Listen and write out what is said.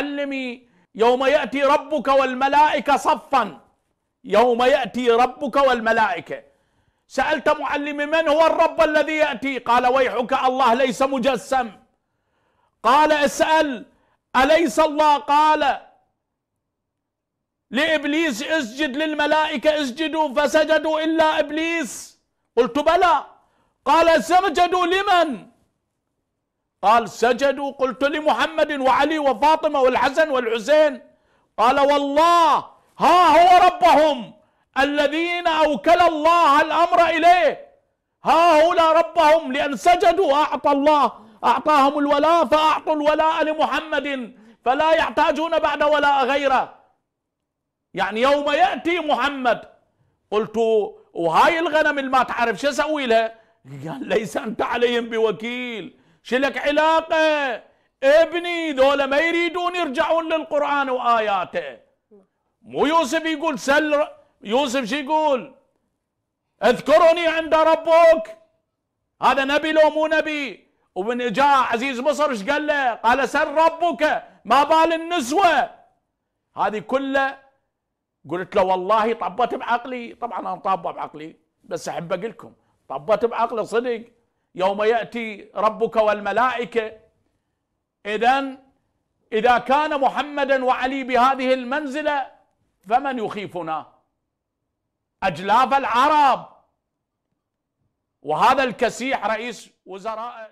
معلمي يوم يأتي ربك والملائكة صفا يوم يأتي ربك والملائكة سألت معلم من هو الرب الذي يأتي قال ويحك الله ليس مجسم قال اسأل أليس الله قال لإبليس اسجد للملائكة اسجدوا فسجدوا إلا إبليس قلت بلى قال سجدوا لمن قال سجدوا قلت لمحمد وعلي وفاطمة والحسن والحسين قال والله ها هو ربهم الذين أوكل الله الأمر إليه ها هؤلاء ربهم لأن سجدوا أعطى الله أعطاهم الولاء فأعطوا الولاء لمحمد فلا يحتاجون بعد ولاء غيره يعني يوم يأتي محمد قلت وهاي الغنم اللي ما تعرف شو أسوي لها قال ليس أنت عليهم بوكيل شلك علاقه ابني ذولا ما يريدون يرجعون للقران واياته مو يوسف يقول سل يوسف شو يقول اذكرني عند ربك هذا نبي لو مو نبي ومن جاء عزيز مصر ايش قال له؟ قال سل ربك ما بال النسوه هذه كلها قلت له والله طبت بعقلي طبعا انا طابه بعقلي بس احب اقول لكم طبت بعقلي صدق يوم ياتي ربك والملائكه اذا اذا كان محمدا وعلي بهذه المنزله فمن يخيفنا اجلاف العرب وهذا الكسيح رئيس وزراء